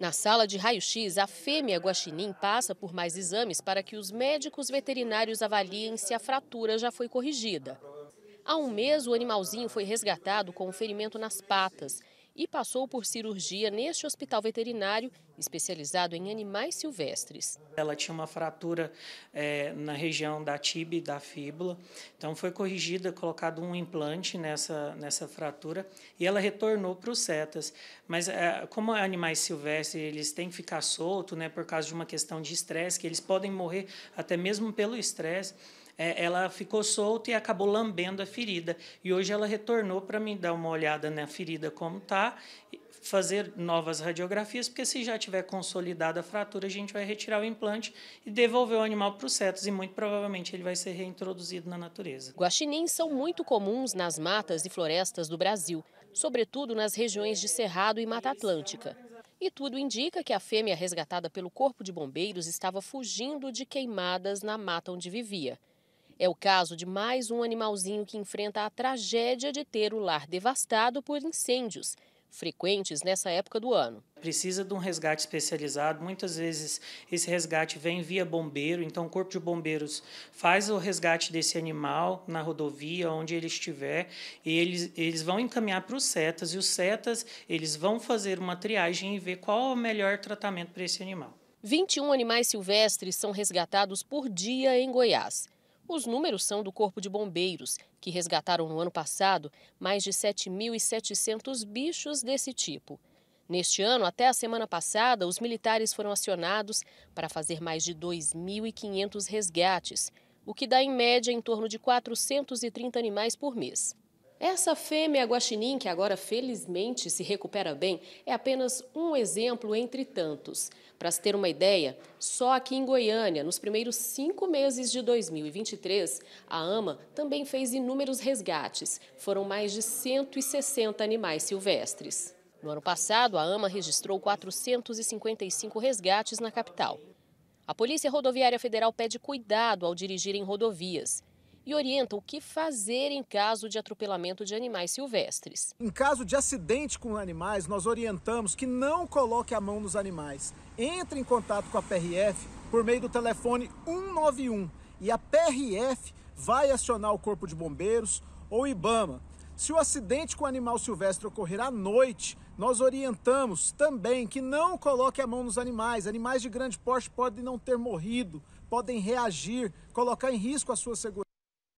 Na sala de raio-x, a fêmea guaxinim passa por mais exames para que os médicos veterinários avaliem se a fratura já foi corrigida. Há um mês, o animalzinho foi resgatado com um ferimento nas patas e passou por cirurgia neste hospital veterinário especializado em animais silvestres. Ela tinha uma fratura é, na região da tibia e da fíbula, então foi corrigida, colocado um implante nessa, nessa fratura e ela retornou para os setas. Mas é, como animais silvestres eles têm que ficar soltos, né, por causa de uma questão de estresse, que eles podem morrer até mesmo pelo estresse, é, ela ficou solta e acabou lambendo a ferida. E hoje ela retornou para me dar uma olhada na ferida como está, fazer novas radiografias, porque se já tiver consolidada a fratura, a gente vai retirar o implante e devolver o animal para os cetos e muito provavelmente ele vai ser reintroduzido na natureza. Guaxinins são muito comuns nas matas e florestas do Brasil, sobretudo nas regiões de Cerrado e Mata Atlântica. E tudo indica que a fêmea resgatada pelo Corpo de Bombeiros estava fugindo de queimadas na mata onde vivia. É o caso de mais um animalzinho que enfrenta a tragédia de ter o lar devastado por incêndios, frequentes nessa época do ano. Precisa de um resgate especializado. Muitas vezes esse resgate vem via bombeiro, então o Corpo de Bombeiros faz o resgate desse animal na rodovia, onde ele estiver, e eles, eles vão encaminhar para os setas, e os setas eles vão fazer uma triagem e ver qual é o melhor tratamento para esse animal. 21 animais silvestres são resgatados por dia em Goiás. Os números são do Corpo de Bombeiros, que resgataram no ano passado mais de 7.700 bichos desse tipo. Neste ano, até a semana passada, os militares foram acionados para fazer mais de 2.500 resgates, o que dá em média em torno de 430 animais por mês. Essa fêmea guaxinim, que agora felizmente se recupera bem, é apenas um exemplo entre tantos. Para se ter uma ideia, só aqui em Goiânia, nos primeiros cinco meses de 2023, a AMA também fez inúmeros resgates. Foram mais de 160 animais silvestres. No ano passado, a AMA registrou 455 resgates na capital. A Polícia Rodoviária Federal pede cuidado ao dirigir em rodovias e orienta o que fazer em caso de atropelamento de animais silvestres. Em caso de acidente com animais, nós orientamos que não coloque a mão nos animais. Entre em contato com a PRF por meio do telefone 191 e a PRF vai acionar o Corpo de Bombeiros ou IBAMA. Se o acidente com o animal silvestre ocorrer à noite, nós orientamos também que não coloque a mão nos animais. Animais de grande porte podem não ter morrido, podem reagir, colocar em risco a sua segurança.